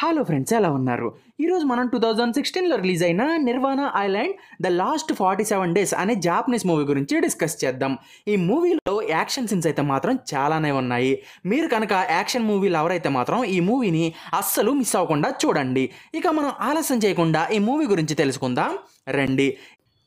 hello friends ఎలా ఉన్నారు ఈరోజు మనం టూ థౌజండ్ సిక్స్టీన్లో రిలీజ్ అయిన nirvana island the last forty seven days అనే జాపనీస్ మూవీ గురించి డిస్కస్ చేద్దాం ఈ మూవీలో యాక్షన్ సీన్స్ అయితే మాత్రం చాలానే ఉన్నాయి మీరు కనుక యాక్షన్ మూవీలు ఎవరైతే మాత్రం ఈ మూవీని అస్సలు మిస్ అవ్వకుండా చూడండి ఇక మనం ఆలస్యం చేయకుండా ఈ మూవీ గురించి తెలుసుకుందాం రండి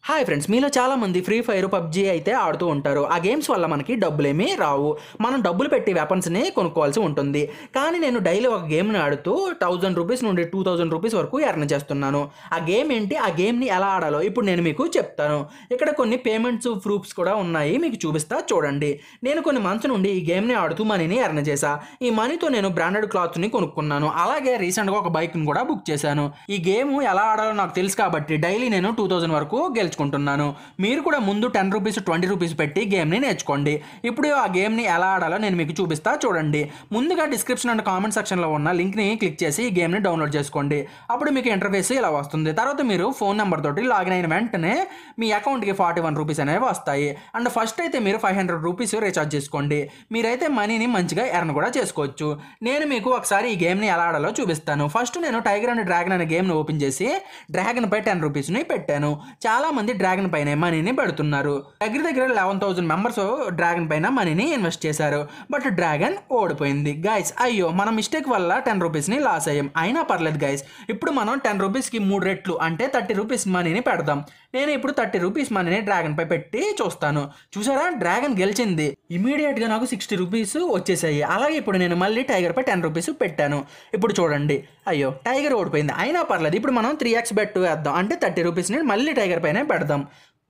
హాయ్ ఫ్రెండ్స్ మీలో చాలామంది ఫ్రీ ఫైర్ పబ్జీ అయితే ఆడుతూ ఉంటారు ఆ గేమ్స్ వల్ల మనకి డబ్బులేమీ రావు మనం డబ్బులు పెట్టి వెపన్స్ని కొనుక్కోవాల్సి ఉంటుంది కానీ నేను డైలీ ఒక గేమ్ని ఆడుతూ థౌజండ్ రూపీస్ నుండి టూ థౌజండ్ రూపీస్ వరకు ఎర్న్ చేస్తున్నాను ఆ గేమ్ ఏంటి ఆ గేమ్ని ఎలా ఆడాలో ఇప్పుడు నేను మీకు చెప్తాను ఇక్కడ కొన్ని పేమెంట్స్ ప్రూఫ్స్ కూడా ఉన్నాయి మీకు చూపిస్తా చూడండి నేను కొన్ని మంత్స్ నుండి ఈ గేమ్ని ఆడుతూ మనీని ఎర్న్ చేశా ఈ మనీతో నేను బ్రాండెడ్ క్లాత్ని కొనుక్కున్నాను అలాగే రీసెంట్గా ఒక బైక్ని కూడా బుక్ చేశాను ఈ గేమ్ ఎలా ఆడాలో నాకు తెలుసు కాబట్టి డైలీ నేను టూ థౌజండ్ వరకు గెలుచు చేసుకుంటున్నాను మీరు కూడా ముందు టెన్ రూపీస్ ట్వంటీ రూపీస్ పెట్టి గేమ్ని నేర్చుకోండి ఇప్పుడు ఆ గేమ్ని ఎలా ఆడాలో నేను మీకు చూపిస్తా చూడండి ముందుగా డిస్క్రిప్షన్ అండ్ కామెంట్ సెక్షన్లో ఉన్న లింక్ని క్లిక్ చేసి ఈ గేమ్ని డౌన్లోడ్ చేసుకోండి అప్పుడు మీకు ఇంటర్ఫేస్ ఇలా వస్తుంది తర్వాత మీరు ఫోన్ నెంబర్ తోటి లాగిన్ అయిన వెంటనే మీ అకౌంట్కి ఫార్టీ వన్ రూపీస్ అనేవి వస్తాయి అండ్ ఫస్ట్ అయితే మీరు ఫైవ్ హండ్రెడ్ రూపీస్ రీఛార్జ్ చేసుకోండి మీరైతే మనీని మంచిగా ఎర్న్ కూడా చేసుకోవచ్చు నేను మీకు ఒకసారి ఈ గేమ్ని ఎలా ఆడాలో చూపిస్తాను ఫస్ట్ నేను టైగర్ అండ్ డ్రాగన్ అనే గేమ్ని ఓపెన్ చేసి డ్రాగన్ పై టెన్ రూపీస్ని పెట్టాను చాలా మంది డ్రాగన్ పైన మనీని పెడుతున్నారు దగ్గర దగ్గర లెవెన్ థౌసండ్ మెంబర్స్ డ్రాగన్ పైన మనీని ఇన్వెస్ట్ చేశారు బట్ డ్రాగన్ ఓడిపోయింది గైస్ అయ్యో మన మిస్టేక్ వల్ల టెన్ రూపీస్ని లాస్ అయ్యాం అయినా పర్లేదు గైస్ ఇప్పుడు మనం టెన్ రూపీస్కి మూడు రెట్లు అంటే థర్టీ రూపీస్ మనీని పెడదాం నేను ఇప్పుడు థర్టీ రూపీస్ మనీని డ్రాగన్ పై పెట్టి చూస్తాను చూసారా డ్రాగన్ గెలిచింది ఇమీడియట్గా నాకు సిక్స్టీ రూపీస్ వచ్చేసాయి అలాగే ఇప్పుడు నేను మళ్ళీ టైగర్ పై టెన్ రూపీస్ పెట్టాను ఇప్పుడు చూడండి అయ్యో టైగర్ ఓడిపోయింది అయినా పర్లేదు ఇప్పుడు మనం త్రీ ఎక్స్ బెట్ వేద్దాం అంటే థర్టీ రూపీస్ నేను మళ్ళీ టైగర్ పైనే పెడదాం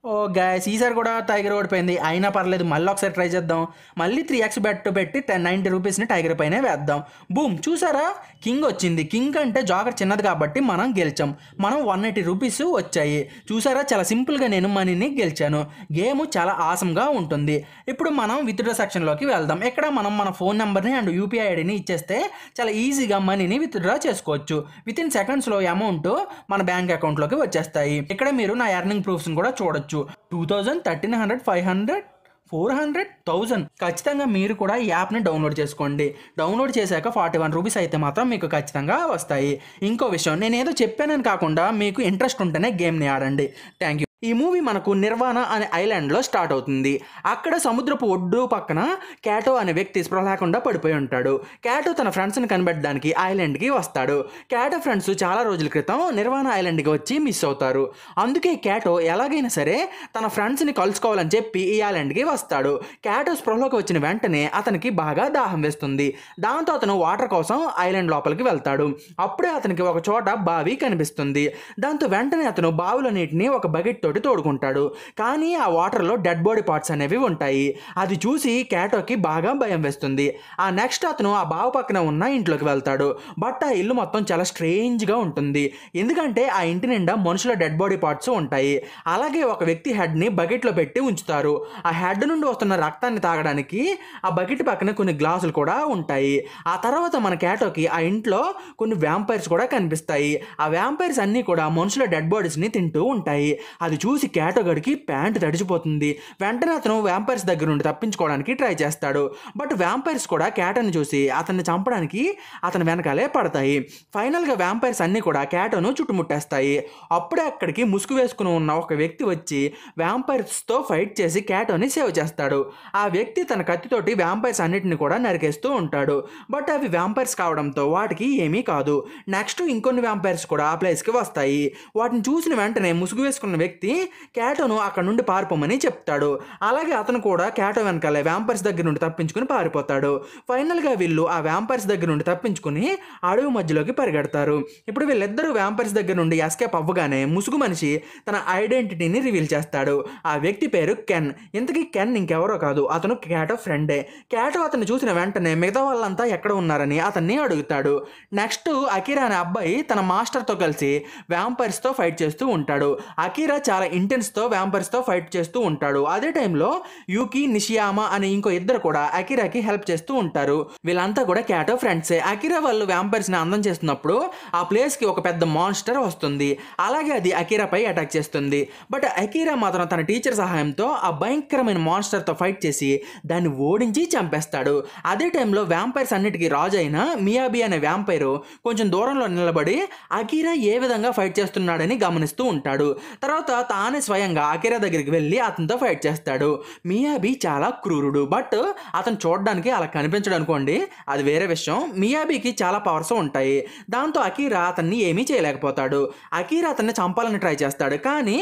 ఓ గాయస్ ఈసారి కూడా టైగర్ ఓడిపోయింది అయినా పర్లేదు మళ్ళీ ఒకసారి ట్రై చేద్దాం మళ్ళీ త్రీ ఎక్స్ బెట్ పెట్టి టెన్ నైంటీ రూపీస్ని టైగర్ పైన వేద్దాం బూమ్ చూసారా కింగ్ వచ్చింది కింగ్ అంటే జాగర్ చిన్నది కాబట్టి మనం గెలిచాం మనం వన్ ఎయిటీ రూపీస్ వచ్చాయి చూసారా చాలా సింపుల్గా నేను మనీని గెలిచాను గేమ్ చాలా ఆసంగా ఉంటుంది ఇప్పుడు మనం విత్డ్రా సెక్షన్లోకి వెళ్దాం ఇక్కడ మనం మన ఫోన్ నెంబర్ని అండ్ యూపీఐ ఐడిని ఇచ్చేస్తే చాలా ఈజీగా మనీని విత్డ్రా చేసుకోవచ్చు విత్ ఇన్ సెకండ్స్లో అమౌంట్ మన బ్యాంక్ అకౌంట్లోకి వచ్చేస్తాయి ఇక్కడ మీరు నా ఎర్నింగ్ ప్రూఫ్స్ని కూడా చూడొచ్చు కావచ్చు two thousand thirteen hundred five hundred four hundred thousand ఖచ్చితంగా మీరు కూడా ఈ యాప్ని డౌన్లోడ్ చేసుకోండి డౌన్లోడ్ చేశాక ఫార్టీ వన్ రూపీస్ అయితే మాత్రం మీకు ఖచ్చితంగా వస్తాయి ఇంకో విషయం నేనేదో చెప్పానని కాకుండా మీకు ఇంట్రెస్ట్ ఉంటేనే గేమ్ని ఆడండి థ్యాంక్ యూ ఈ మూవీ మనకు నిర్వాణ అనే ఐలాండ్లో స్టార్ట్ అవుతుంది అక్కడ సముద్రపు ఒడ్డు పక్కన క్యాటో అనే వ్యక్తి స్పృహలేకుండా పడిపోయి ఉంటాడు క్యాటో తన ఫ్రెండ్స్ని కనబడడానికి ఐలాండ్కి వస్తాడు క్యాటో ఫ్రెండ్స్ చాలా రోజుల క్రితం నిర్వాణ ఐలాండ్కి వచ్చి మిస్ అవుతారు అందుకే క్యాటో ఎలాగైనా సరే తన ఫ్రెండ్స్ని కలుసుకోవాలని చెప్పి ఈ ఐలాండ్కి వస్తాడు క్యాటో స్పృహలోకి వచ్చిన వెంటనే అతనికి బాగా దాహం వేస్తుంది దాంతో అతను వాటర్ కోసం ఐలాండ్ లోపలికి వెళ్తాడు అప్పుడే అతనికి ఒక చోట బావి కనిపిస్తుంది దాంతో వెంటనే అతను బావిలో నీటిని ఒక బకెట్తో తోటి తోడుకుంటాడు కానీ ఆ వాటర్లో డెడ్ బాడీ పార్ట్స్ అనేవి ఉంటాయి అది చూసి క్యాటోకి బాగా భయం వేస్తుంది ఆ నెక్స్ట్ అతను ఆ బావ పక్కన ఉన్న ఇంట్లోకి వెళ్తాడు బట్ ఆ ఇల్లు మొత్తం చాలా స్ట్రేంజ్గా ఉంటుంది ఎందుకంటే ఆ ఇంటి నిండా మనుషుల డెడ్ బాడీ పార్ట్స్ ఉంటాయి అలాగే ఒక వ్యక్తి హెడ్ని బకెట్లో పెట్టి ఉంచుతారు ఆ హెడ్ నుండి వస్తున్న రక్తాన్ని తాగడానికి ఆ బకెట్ పక్కన కొన్ని గ్లాసులు కూడా ఉంటాయి ఆ తర్వాత మన క్యాటోకి ఆ ఇంట్లో కొన్ని వ్యాంపైర్స్ కూడా కనిపిస్తాయి ఆ వ్యాంపైర్స్ అన్నీ కూడా మనుషుల డెడ్ బాడీస్ని తింటూ ఉంటాయి అది చూసి కేటగడికి ప్యాంట్ తడిచిపోతుంది వెంటనే అతను వ్యాంపైర్స్ దగ్గర నుండి తప్పించుకోవడానికి ట్రై చేస్తాడు బట్ వ్యాంపైర్స్ కూడా క్యాటను చూసి అతన్ని చంపడానికి అతని వెనకాలే పడతాయి ఫైనల్గా వ్యాంపైర్స్ అన్నీ కూడా క్యాటోను చుట్టుముట్టేస్తాయి అప్పుడే అక్కడికి ముసుగు వేసుకుని ఉన్న ఒక వ్యక్తి వచ్చి వ్యాంపైర్స్తో ఫైట్ చేసి కేటోని సేవ్ చేస్తాడు ఆ వ్యక్తి తన కత్తితోటి వ్యాంపైర్స్ అన్నిటిని కూడా నరికేస్తూ ఉంటాడు బట్ అవి వ్యాంపైర్స్ కావడంతో వాటికి ఏమీ కాదు నెక్స్ట్ ఇంకొన్ని వ్యాంపైర్స్ కూడా ఆ ప్లేస్కి వస్తాయి వాటిని చూసిన వెంటనే ముసుగు వేసుకున్న వ్యక్తి వెళ్ళి క్యాటోను అక్కడ నుండి పారిపోమని చెప్తాడు అలాగే అతను కూడా క్యాటో వెనకాల వ్యాంపర్స్ దగ్గర నుండి తప్పించుకుని పారిపోతాడు ఫైనల్గా వీళ్ళు ఆ వ్యాంపర్స్ దగ్గర నుండి తప్పించుకుని అడవి మధ్యలోకి పరిగెడతారు ఇప్పుడు వీళ్ళిద్దరూ వ్యాంపర్స్ దగ్గర నుండి ఎస్కేప్ అవ్వగానే ముసుగు మనిషి తన ఐడెంటిటీని రివీల్ చేస్తాడు ఆ వ్యక్తి పేరు కెన్ ఇంతకీ కెన్ ఇంకెవరో కాదు అతను క్యాటో ఫ్రెండే క్యాటో అతను చూసిన వెంటనే మిగతా వాళ్ళంతా ఎక్కడ ఉన్నారని అతన్ని అడుగుతాడు నెక్స్ట్ అకీరా అనే అబ్బాయి తన మాస్టర్తో కలిసి వ్యాంపర్స్తో ఫైట్ చేస్తూ ఉంటాడు అకీరా చాలా చాలా ఇంటెన్స్తో వ్యాంపర్స్తో ఫైట్ చేస్తూ ఉంటాడు అదే టైంలో యూకి నిషియామా అనే ఇంకో ఇద్దరు కూడా అకిరాకి హెల్ప్ చేస్తూ ఉంటారు వీళ్ళంతా కూడా క్యాటో ఫ్రెండ్సే అకిరా వాళ్ళు వ్యాంపర్స్ని అందం చేస్తున్నప్పుడు ఆ ప్లేస్కి ఒక పెద్ద మాన్స్టర్ వస్తుంది అలాగే అది అకిరాపై అటాక్ చేస్తుంది బట్ అకిరా మాత్రం తన టీచర్ సహాయంతో ఆ భయంకరమైన మాన్స్టర్తో ఫైట్ చేసి దాన్ని ఓడించి చంపేస్తాడు అదే టైంలో వ్యాంపైర్స్ అన్నిటికీ రాజు అయిన మియాబి అనే వ్యాంపైరు కొంచెం దూరంలో నిలబడి అకిరా ఏ విధంగా ఫైట్ చేస్తున్నాడని గమనిస్తూ ఉంటాడు తర్వాత తానే స్వయంగా అకిరా దగ్గరికి వెళ్ళి అతనితో ఫైట్ చేస్తాడు మియాబీ చాలా క్రూరుడు బట్ అతను చూడడానికి అలా కనిపించడం అనుకోండి అది వేరే విషయం మియాబీకి చాలా పవర్స్ ఉంటాయి దాంతో అకీరా అతన్ని ఏమీ చేయలేకపోతాడు అకీరా అతన్ని చంపాలని ట్రై చేస్తాడు కానీ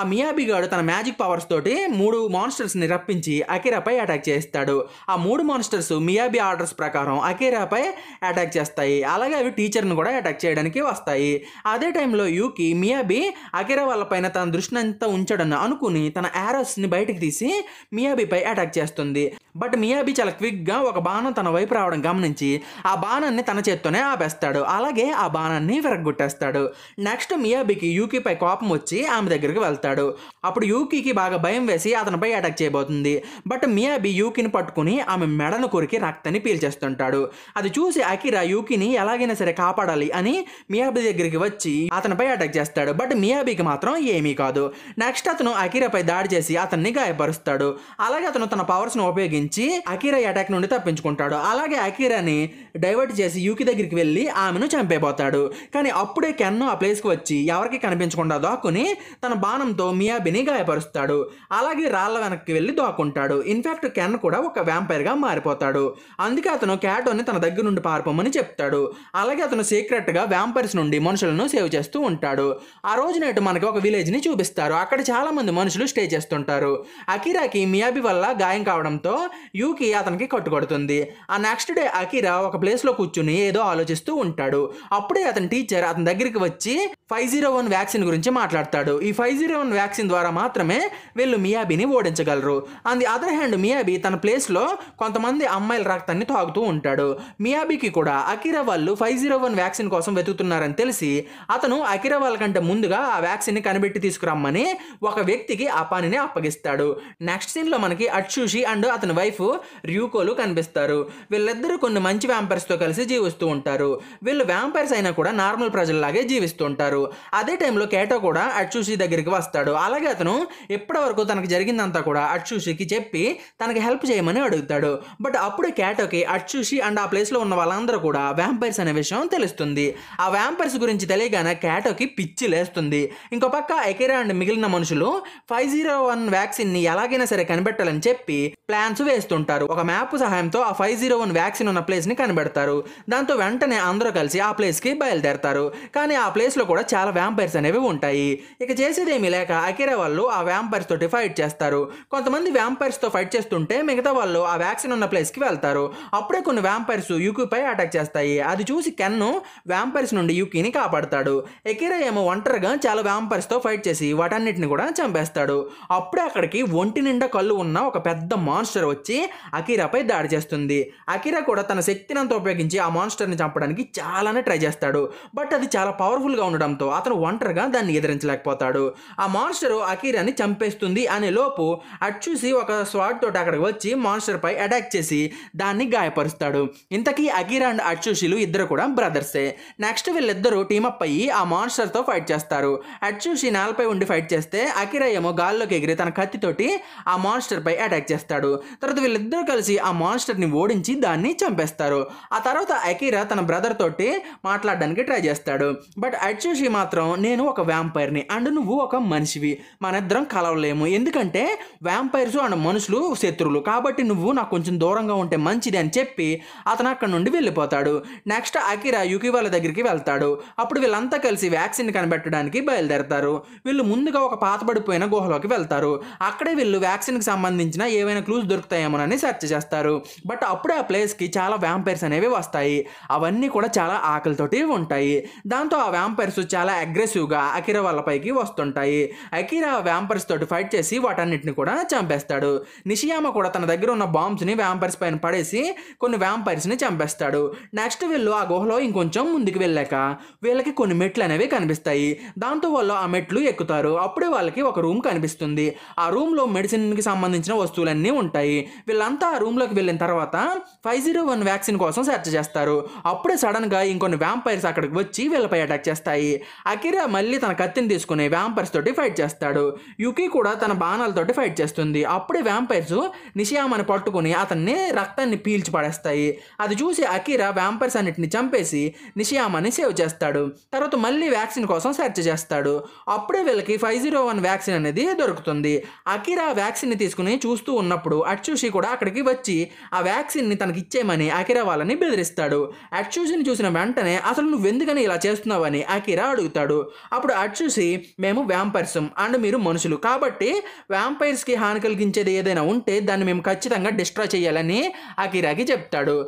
ఆ మియాబీ గాడు తన మ్యాజిక్ పవర్స్ తోటి మూడు మాన్స్టర్స్ని రప్పించి అకీరాపై అటాక్ చేస్తాడు ఆ మూడు మాన్స్టర్స్ మియాబీ ఆర్డర్స్ ప్రకారం అకీరాపై అటాక్ చేస్తాయి అలాగే అవి టీచర్ని కూడా అటాక్ చేయడానికి వస్తాయి అదే టైంలో యూకి మియాబీ అకీరా పైన తన దృష్టి కృష్ణ అంతా ఉంచాడని అనుకుని తన యారోస్ని బయటకు తీసి మియాబీపై అటాక్ చేస్తుంది బట్ మియాబీ చాలా క్విక్గా ఒక బాణం తన వైపు రావడం గమనించి ఆ బాణాన్ని తన చేత్తోనే ఆపేస్తాడు అలాగే ఆ బాణాన్ని విరగొట్టేస్తాడు నెక్స్ట్ మియాబీకి యూకీపై కోపం వచ్చి ఆమె దగ్గరికి వెళ్తాడు అప్పుడు యూకీకి బాగా భయం వేసి అతనిపై అటాక్ చేయబోతుంది బట్ మియాబీ యూకిని పట్టుకుని ఆమె మెడను కొరికి రక్తాన్ని పీల్చేస్తుంటాడు అది చూసి అకిరా యూకిని ఎలాగైనా సరే కాపాడాలి అని మియాబీ దగ్గరికి వచ్చి అతనిపై అటాక్ చేస్తాడు బట్ మియాబీకి మాత్రం ఏమీ కాదు కాదు నెక్స్ట్ అతను అకీరాపై దాడి చేసి అతన్ని గాయపరుస్తాడు అలాగే అతను తన పవర్స్ను ఉపయోగించి అకీరా అటాక్ నుండి తప్పించుకుంటాడు అలాగే అకీరాని డైవర్ట్ చేసి యూకి దగ్గరికి వెళ్ళి ఆమెను చంపేపోతాడు కానీ అప్పుడే కెన్ను ఆ ప్లేస్కి వచ్చి ఎవరికి కనిపించకుండా దాక్కుని తన బాణంతో మియాబిని గాయపరుస్తాడు అలాగే రాళ్ళ వెనక్కి వెళ్ళి దాక్కుంటాడు ఇన్ఫ్యాక్ట్ కెన్ కూడా ఒక వ్యాంపైర్గా మారిపోతాడు అందుకే అతను క్యాటోని తన దగ్గర నుండి పారిపోమని చెప్తాడు అలాగే అతను సీక్రెట్గా వ్యాంపైర్స్ నుండి మనుషులను సేవ్ చేస్తూ ఉంటాడు ఆ రోజు నేటు మనకి ఒక విలేజ్ని చూపి పంపిస్తారు అక్కడ చాలామంది మనుషులు స్టే చేస్తుంటారు అకిరాకి మియాబి వల్ల గాయం కావడంతో యూకి అతనికి కట్టుకొడుతుంది ఆ నెక్స్ట్ డే అకిరా ఒక ప్లేస్లో కూర్చుని ఏదో ఆలోచిస్తూ ఉంటాడు అప్పుడే అతని టీచర్ అతని దగ్గరికి వచ్చి ఫైవ్ జీరో వన్ వ్యాక్సిన్ గురించి మాట్లాడతాడు ఈ ఫైవ్ జీరో వన్ వ్యాక్సిన్ ద్వారా మాత్రమే వీళ్ళు మియాబీని ఓడించగలరు అంది అదర్ హ్యాండ్ మియాబీ తన ప్లేస్లో కొంతమంది అమ్మాయిల రక్తాన్ని తాగుతూ ఉంటాడు మియాబీకి కూడా అకిరా వాళ్ళు ఫైవ్ జీరో వన్ వ్యాక్సిన్ కోసం వెతుకుతున్నారని తెలిసి అతను అకిరా వాళ్ళ కంటే ముందుగా ఆ వ్యాక్సిన్ని కనిపెట్టి తీసుకురా రమ్మని ఒక వ్యక్తికి ఆ పనిని అప్పగిస్తాడు నెక్స్ట్ సీన్లో మనకి అట్షూషి అండ్ అతని వైఫ్ ర్యూకోలు కనిపిస్తారు వీళ్ళిద్దరూ కొన్ని మంచి తో కలిసి జీవిస్తూ ఉంటారు వీళ్ళు వ్యాంపైర్స్ అయినా కూడా నార్మల్ ప్రజల్లాగే జీవిస్తూ ఉంటారు అదే టైంలో కేటో కూడా అట్షూషి దగ్గరికి వస్తాడు అలాగే అతను ఇప్పటివరకు తనకు జరిగిందంతా కూడా అట్షూషికి చెప్పి తనకి హెల్ప్ చేయమని అడుగుతాడు బట్ అప్పుడే కేటోకి అట్షూషి అండ్ ఆ ప్లేస్లో ఉన్న వాళ్ళందరూ కూడా వ్యాంపైర్స్ అనే విషయం తెలుస్తుంది ఆ వ్యాంపైర్స్ గురించి తెలియగానే కేటోకి పిచ్చి లేస్తుంది ఇంకో పక్క ఎకెరా అండ్ మిగిలిన మనుషులు ఫైవ్ జీరో వన్ వ్యాక్సిన్ ని ఎలాగైనా సరే కనిపెట్టాలని చెప్పి ప్లాన్స్ వేస్తుంటారు ఒక మ్యాప్ సహాయంతో ఆ ఫైవ్ జీరో వన్ వ్యాక్సిన్ ఉన్న ప్లేస్ ని కనిపెడతారు దాంతో వెంటనే అందరూ కలిసి ఆ ప్లేస్ కి బయలుదేరతారు కానీ ఆ ప్లేస్ లో కూడా చాలా వ్యాంపైర్స్ అనేవి ఉంటాయి ఇక చేసేదేమీ లేక అకిరా వాళ్ళు ఆ వ్యాంపైర్స్ తోటి ఫైట్ చేస్తారు కొంతమంది వ్యాంపైర్స్ తో ఫైట్ చేస్తుంటే మిగతా వాళ్ళు ఆ వ్యాక్సిన్ ఉన్న ప్లేస్ కి వెళ్తారు అప్పుడే కొన్ని వ్యాంపైర్స్ పై అటాక్ చేస్తాయి అది చూసి కెన్ను వ్యాంపైర్స్ నుండి యూకీని కాపాడతాడు ఎకిరా ఏమో ఒంటరిగా చాలా వ్యాంపైర్స్ తో ఫైట్ చేసి వాటన్నిటిని కూడా చంపేస్తాడు అప్పుడే అక్కడికి ఒంటి నిండా కళ్ళు ఉన్న ఒక పెద్ద మాన్స్టర్ వచ్చి అకీరాపై దాడి చేస్తుంది అకీరా కూడా తన శక్తిని అంతా ఉపయోగించి ఆ మాన్స్టర్ని చంపడానికి చాలానే ట్రై చేస్తాడు బట్ అది చాలా పవర్ఫుల్గా ఉండడంతో అతను ఒంటరిగా దాన్ని ఎదిరించలేకపోతాడు ఆ మాన్స్టర్ అకీరాని చంపేస్తుంది అనే లోపు అటు చూసి ఒక స్వాడ్ తోటి అక్కడికి వచ్చి మాన్స్టర్పై అటాక్ చేసి దాన్ని గాయపరుస్తాడు ఇంతకీ అకీరా అండ్ అట్సూషిలు ఇద్దరు కూడా బ్రదర్సే నెక్స్ట్ వీళ్ళిద్దరూ టీమప్ అయ్యి ఆ మాన్స్టర్తో ఫైట్ చేస్తారు అట్సూషి నేలపై ఉండి నుండి ఫైట్ చేస్తే అకిరా ఏమో గాల్లోకి ఎగిరి తన కత్తితోటి ఆ మాన్స్టర్పై అటాక్ చేస్తాడు తర్వాత వీళ్ళిద్దరూ కలిసి ఆ మాన్స్టర్ని ఓడించి దాన్ని చంపేస్తారు ఆ తర్వాత అకిరా తన బ్రదర్ తోటి మాట్లాడడానికి ట్రై చేస్తాడు బట్ అడ్చూషి మాత్రం నేను ఒక వ్యాంపైర్ని అండ్ నువ్వు ఒక మనిషివి మనిద్దరం కలవలేము ఎందుకంటే వ్యాంపైర్స్ అండ్ మనుషులు శత్రువులు కాబట్టి నువ్వు నాకు కొంచెం దూరంగా ఉంటే మంచిది అని చెప్పి అతను అక్కడ నుండి వెళ్ళిపోతాడు నెక్స్ట్ అకిరా యుకి వాళ్ళ దగ్గరికి వెళ్తాడు అప్పుడు వీళ్ళంతా కలిసి వ్యాక్సిన్ కనిపెట్టడానికి బయలుదేరతారు వీళ్ళు ముందుగా ఒక పాతబడిపోయిన గుహలోకి వెళ్తారు అక్కడే వీళ్ళు వ్యాక్సిన్కి సంబంధించిన ఏవైనా క్లూస్ దొరుకుతాయేమోనని సెర్చ్ చేస్తారు బట్ అప్పుడే ఆ ప్లేస్కి చాలా వ్యాంపైర్స్ అనేవి వస్తాయి అవన్నీ కూడా చాలా ఆకలితోటి ఉంటాయి దాంతో ఆ వ్యాంపైర్స్ చాలా అగ్రెసివ్గా అకిరా వాళ్ళపైకి వస్తుంటాయి అకిరా వ్యాంపైర్స్ తోటి ఫైట్ చేసి వాటన్నిటిని కూడా చంపేస్తాడు నిషియామ కూడా తన దగ్గర ఉన్న బాంబ్స్ని వ్యాంపైర్స్ పైన పడేసి కొన్ని వ్యాంపైర్స్ని చంపేస్తాడు నెక్స్ట్ వీళ్ళు ఆ గుహలో ఇంకొంచెం ముందుకు వెళ్ళాక వీళ్ళకి కొన్ని మెట్లు అనేవి కనిపిస్తాయి దాంతో వాళ్ళు ఆ మెట్లు ఎక్కుతారు ఉంటారు అప్పుడే వాళ్ళకి ఒక రూమ్ కనిపిస్తుంది ఆ రూమ్లో మెడిసిన్కి సంబంధించిన వస్తువులన్నీ ఉంటాయి వీళ్ళంతా ఆ రూమ్లోకి వెళ్ళిన తర్వాత ఫైవ్ జీరో వన్ వ్యాక్సిన్ కోసం సెర్చ్ చేస్తారు అప్పుడే సడన్గా ఇంకొన్ని వ్యాంపైర్స్ అక్కడికి వచ్చి వీళ్ళపై అటాక్ చేస్తాయి అకిరా మళ్ళీ తన కత్తిని తీసుకుని వ్యాంపైర్స్ తోటి ఫైట్ చేస్తాడు యుకి కూడా తన బాణాలతోటి ఫైట్ చేస్తుంది అప్పుడే వ్యాంపైర్స్ నిషియామని పట్టుకుని అతన్ని రక్తాన్ని పీల్చి పడేస్తాయి అది చూసి అకిరా వ్యాంపైర్స్ అన్నిటిని చంపేసి నిషియామని సేవ్ చేస్తాడు తర్వాత మళ్ళీ వ్యాక్సిన్ కోసం సెర్చ్ చేస్తాడు అప్పుడే వీళ్ళ పిల్లలకి ఫైవ్ జీరో వన్ వ్యాక్సిన్ అనేది దొరుకుతుంది అకిరా వ్యాక్సిన్ తీసుకుని చూస్తూ ఉన్నప్పుడు అట్చూషి కూడా అక్కడికి వచ్చి ఆ వ్యాక్సిన్ని తనకి ఇచ్చేయమని అకిరా వాళ్ళని బెదిరిస్తాడు అట్చూషిని చూసిన వెంటనే అసలు నువ్వు ఎందుకని ఇలా చేస్తున్నావని అకిరా అడుగుతాడు అప్పుడు అట్చూసి మేము వ్యాంపైర్సం అండ్ మీరు మనుషులు కాబట్టి వ్యాంపైర్స్కి హాని కలిగించేది ఏదైనా ఉంటే దాన్ని మేము ఖచ్చితంగా డిస్ట్రాయ్ చేయాలని అకిరాకి చెప్తాడు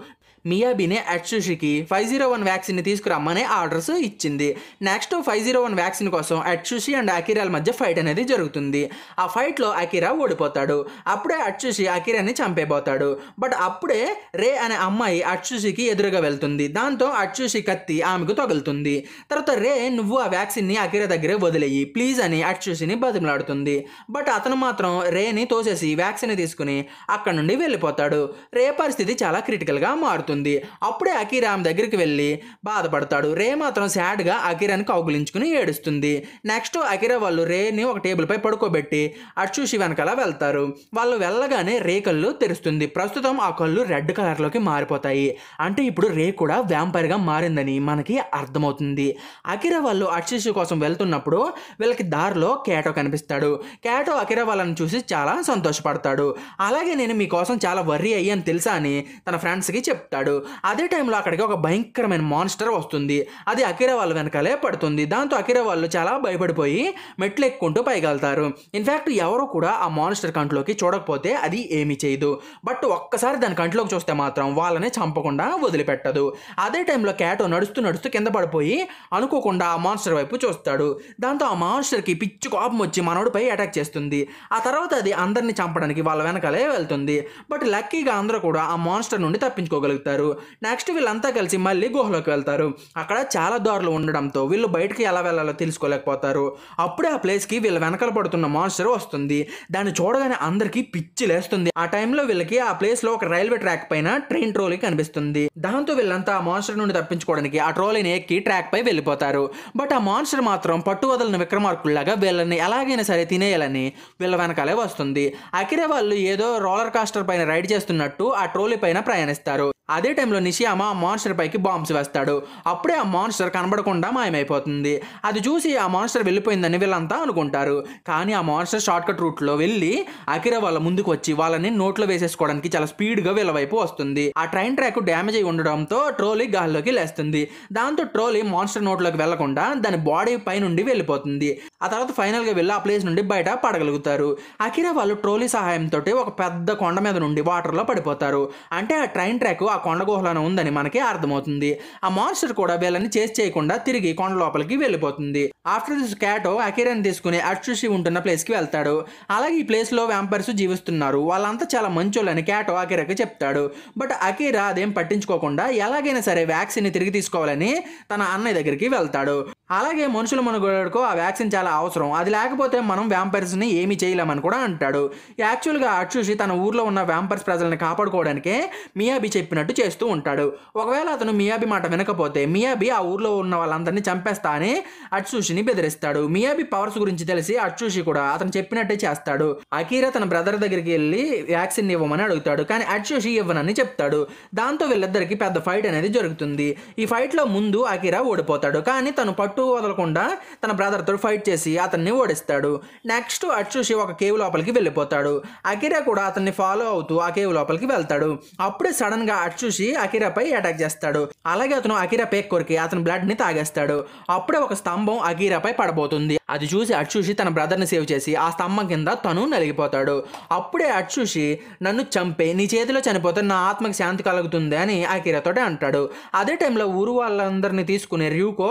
మియాబీని అట్సుషికి ఫైవ్ జీరో వన్ వ్యాక్సిన్ తీసుకురమ్మని ఆర్డర్స్ ఇచ్చింది next five zero one vaccine కోసం అట్సుషి అండ్ అకిరాల మధ్య ఫైట్ అనేది జరుగుతుంది ఆ ఫైట్లో అకిరా ఓడిపోతాడు అప్పుడే అట్సుషి అకిరాని చంపేబోతాడు బట్ అప్పుడే రే అనే అమ్మాయి అట్సుషికి ఎదురుగా వెళ్తుంది దాంతో అట్సుషి కత్తి ఆమెకు తగులుతుంది తర్వాత రే నువ్వు ఆ వ్యాక్సిన్ని అకిరా దగ్గరే వదిలేయి ప్లీజ్ అని అట్సుషిని బతిమలాడుతుంది బట్ అతను మాత్రం రేని తోసేసి వ్యాక్సిన్ తీసుకుని అక్కడ నుండి వెళ్ళిపోతాడు రే పరిస్థితి చాలా క్రిటికల్గా మారుతుంది ఉంటుంది అప్పుడే అకిరామ్ దగ్గరికి వెళ్ళి బాధపడతాడు రే మాత్రం సాడ్గా అకిరాని కౌగులించుకుని ఏడుస్తుంది నెక్స్ట్ అకిరా వాళ్ళు రేని ఒక టేబుల్పై పడుకోబెట్టి అటు చూసి వెనకాల వెళ్తారు వాళ్ళు వెళ్ళగానే రే కళ్ళు తెరుస్తుంది ప్రస్తుతం ఆ కళ్ళు రెడ్ కలర్లోకి మారిపోతాయి అంటే ఇప్పుడు రే కూడా వ్యాంపైర్గా మారిందని మనకి అర్థమవుతుంది అకిరా వాళ్ళు అక్షిషి కోసం వెళ్తున్నప్పుడు వీళ్ళకి దారిలో కేటో కనిపిస్తాడు కేటో అకిరా వాళ్ళని చూసి చాలా సంతోషపడతాడు అలాగే నేను మీకోసం చాలా వర్రీ అయ్యాను తెలుసా అని తన ఫ్రెండ్స్కి చెప్తాడు ఉంటాడు అదే టైంలో అక్కడికి ఒక భయంకరమైన మాన్స్టర్ వస్తుంది అది అకిరా వాళ్ళ వెనకాలే పడుతుంది దాంతో అకిరా వాళ్ళు చాలా భయపడిపోయి మెట్లు ఎక్కుంటూ పైగలుతారు ఇన్ఫ్యాక్ట్ ఎవరు కూడా ఆ మాన్స్టర్ కంట్లోకి చూడకపోతే అది ఏమీ చేయదు బట్ ఒక్కసారి దాని కంట్లోకి చూస్తే మాత్రం వాళ్ళని చంపకుండా వదిలిపెట్టదు అదే టైంలో క్యాటో నడుస్తూ నడుస్తూ కింద పడిపోయి అనుకోకుండా ఆ మాన్స్టర్ వైపు చూస్తాడు దాంతో ఆ మాన్స్టర్కి పిచ్చి కోపం వచ్చి మనోడిపై అటాక్ చేస్తుంది ఆ తర్వాత అది అందరిని చంపడానికి వాళ్ళ వెనకాలే వెళ్తుంది బట్ లక్కీగా అందరూ కూడా ఆ మాన్స్టర్ నుండి తప్పించుకోగలుగుతారు ఉంటారు నెక్స్ట్ వీళ్ళంతా కలిసి మళ్ళీ గుహలోకి వెళ్తారు అక్కడ చాలా దారులు ఉండడంతో వీళ్ళు బయటకి ఎలా వెళ్ళాలో తెలుసుకోలేకపోతారు అప్పుడే ఆ ప్లేస్కి వీళ్ళ వెనకల పడుతున్న మాన్స్టర్ వస్తుంది దాన్ని చూడగానే అందరికీ పిచ్చి లేస్తుంది ఆ టైంలో వీళ్ళకి ఆ ప్లేస్లో ఒక రైల్వే ట్రాక్ పైన ట్రైన్ ట్రోలీ కనిపిస్తుంది దాంతో వీళ్ళంతా ఆ మాన్స్టర్ నుండి తప్పించుకోవడానికి ఆ ట్రోలీని ఎక్కి ట్రాక్ పై వెళ్ళిపోతారు బట్ ఆ మాన్స్టర్ మాత్రం పట్టు వదలని విక్రమార్కుల్లాగా వీళ్ళని ఎలాగైనా సరే తినేయాలని వీళ్ళ వెనకాలే వస్తుంది అకిరే వాళ్ళు ఏదో రోలర్ కాస్టర్ పైన రైడ్ చేస్తున్నట్టు ఆ ట్రోలీ పైన ప్రయాణిస్తారు అదే టైంలో నిషియామ ఆ మాన్స్టర్ పైకి బాంబ్స్ వేస్తాడు అప్పుడే ఆ మాన్స్టర్ కనబడకుండా మాయమైపోతుంది అది చూసి ఆ మాన్స్టర్ వెళ్ళిపోయిందని వీళ్ళంతా అనుకుంటారు కానీ ఆ మాన్స్టర్ షార్ట్కట్ రూట్లో వెళ్ళి అకిరా వాళ్ళ ముందుకు వచ్చి వాళ్ళని నోట్లో వేసేసుకోవడానికి చాలా స్పీడ్గా వీళ్ళ వైపు వస్తుంది ఆ ట్రైన్ ట్రాక్ డ్యామేజ్ అయి ఉండడంతో ట్రోలీ గాల్లోకి లేస్తుంది దాంతో ట్రోలీ మాన్స్టర్ నోట్లోకి వెళ్లకుండా దాని బాడీ పైనుండి వెళ్ళిపోతుంది ఆ తర్వాత ఫైనల్గా వెళ్ళి ఆ ప్లేస్ నుండి బయట పడగలుగుతారు అకిరా వాళ్ళు ట్రోలీ సహాయంతో ఒక పెద్ద కొండ మీద నుండి వాటర్లో పడిపోతారు అంటే ఆ ట్రైన్ ట్రాక్ ఆ కొండ గుహలోనే ఉందని మనకి అర్థమవుతుంది ఆ మాన్స్టర్ కూడా వీళ్ళని చేసి చేయకుండా తిరిగి కొండ లోపలికి వెళ్ళిపోతుంది ఆఫ్టర్ దిస్ క్యాటో అకిరన్ తీసుకుని అట్సుషి ఉంటున్న ప్లేస్కి వెళ్తాడు అలాగే ఈ ప్లేస్లో వ్యాంపర్స్ జీవిస్తున్నారు వాళ్ళంతా చాలా మంచోళ్ళని క్యాటో అకిరాకి చెప్తాడు బట్ అకిరా అదేం పట్టించుకోకుండా ఎలాగైనా సరే వ్యాక్సిన్ తిరిగి తీసుకోవాలని తన అన్నయ్య దగ్గరికి వెళ్తాడు అలాగే మనుషుల మనుగడకు ఆ వ్యాక్సిన్ చాలా అవసరం అది లేకపోతే మనం వ్యాంపైర్స్ని ఏమీ చేయలేమని కూడా అంటాడు యాక్చువల్గా అక్షుషి తన ఊర్లో ఉన్న వ్యాంపైర్స్ ప్రజలను కాపాడుకోవడానికే మియాబి చెప్పినట్టు చేస్తూ ఉంటాడు ఒకవేళ అతను మియాబి మాట వినకపోతే మియాబి ఆ ఊర్లో ఉన్న వాళ్ళందరినీ చంపేస్తా అని అట్సూషిని బెదిరిస్తాడు మియాబి పవర్స్ గురించి తెలిసి అట్సూషి కూడా అతను చెప్పినట్టే చేస్తాడు అఖీరా తన బ్రదర్ దగ్గరికి వెళ్ళి వ్యాక్సిన్ ఇవ్వమని అడుగుతాడు కానీ అట్సూషి ఇవ్వనని చెప్తాడు దాంతో వీళ్ళిద్దరికి పెద్ద ఫైట్ అనేది జరుగుతుంది ఈ ఫైట్లో ముందు అఖీరా ఓడిపోతాడు కానీ తను పట్టు ఎప్పుడూ వదలకుండా తన బ్రదర్తో ఫైట్ చేసి అతన్ని ఓడిస్తాడు నెక్స్ట్ చూసి ఒక కేవ్ లోపలికి వెళ్ళిపోతాడు అకిరా కూడా అతన్ని ఫాలో అవుతూ ఆ కేవ్ లోపలికి వెళ్తాడు అప్పుడే సడన్ గా చూసి అకిరాపై అటాక్ చేస్తాడు అలాగే అతను అకిరా పేక్ కొరికి అతని బ్లడ్ ని తాగేస్తాడు అప్పుడే ఒక స్తంభం అకిరాపై పడబోతుంది అది చూసి అటు చూసి తన బ్రదర్ని సేవ్ చేసి ఆ స్తంభం కింద తను నలిగిపోతాడు అప్పుడే చూసి నన్ను చంపే నీ చేతిలో చనిపోతే నా ఆత్మకి శాంతి కలుగుతుంది అని అకిరాతో అంటాడు అదే టైంలో ఊరు వాళ్ళందరినీ తీసుకునే రూకో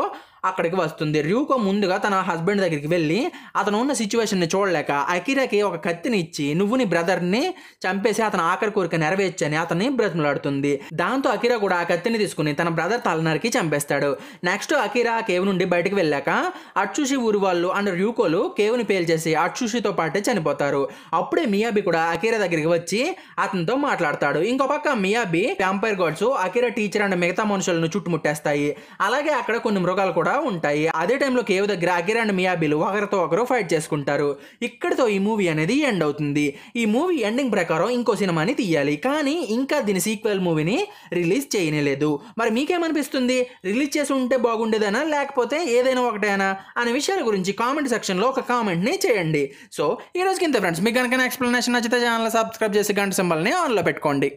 అక్కడికి వస్తుంది ర్యూకో ముందుగా తన హస్బెండ్ దగ్గరికి వెళ్ళి అతను ఉన్న సిచ్యువేషన్ని చూడలేక అకిరాకి ఒక కత్తిని ఇచ్చి నువ్వు నీ బ్రదర్ని చంపేసి అతను ఆఖరి కోరిక నెరవేర్చని అతన్ని బ్రతిమలాడుతుంది దాంతో అకిరా కూడా ఆ కత్తిని తీసుకుని తన బ్రదర్ తలనరికి చంపేస్తాడు నెక్స్ట్ అకిరా కేవ్ నుండి బయటకు వెళ్ళాక అట్సుషి ఊరి వాళ్ళు అండ్ ర్యూకోలు కేవ్ని పేల్చేసి అట్సుషితో పాటే చనిపోతారు అప్పుడే మియాబి కూడా అకిరా దగ్గరికి వచ్చి అతనితో మాట్లాడతాడు ఇంకో పక్క Miyabi vampire gods Akira teacher and మిగతా మనుషులను చుట్టుముట్టేస్తాయి అలాగే అక్కడ కొన్ని మృగాలు కూడా కూడా ఉంటాయి అదే టైంలో కేవ్ దగ్గర అగిర్ అండ్ మియాబిలు ఒకరితో ఒకరు ఫైట్ చేసుకుంటారు ఇక్కడితో ఈ మూవీ అనేది ఎండ్ అవుతుంది ఈ మూవీ ఎండింగ్ ప్రకారం ఇంకో సినిమాని తీయాలి కానీ ఇంకా దీని సీక్వెల్ మూవీని రిలీజ్ చేయనేలేదు మరి మీకేమనిపిస్తుంది రిలీజ్ చేసి ఉంటే బాగుండేదనా లేకపోతే ఏదైనా ఒకటేనా అనే విషయాల గురించి కామెంట్ సెక్షన్లో ఒక కామెంట్ని చేయండి సో ఈ రోజుకి ఇంత ఫ్రెండ్స్ మీకు కనుక ఎక్స్ప్లెనేషన్ నచ్చితే ఛానల్ సబ్స్క్రైబ్ చేసి గంట సింబల్ని ఆన్లో పెట్టుకోండి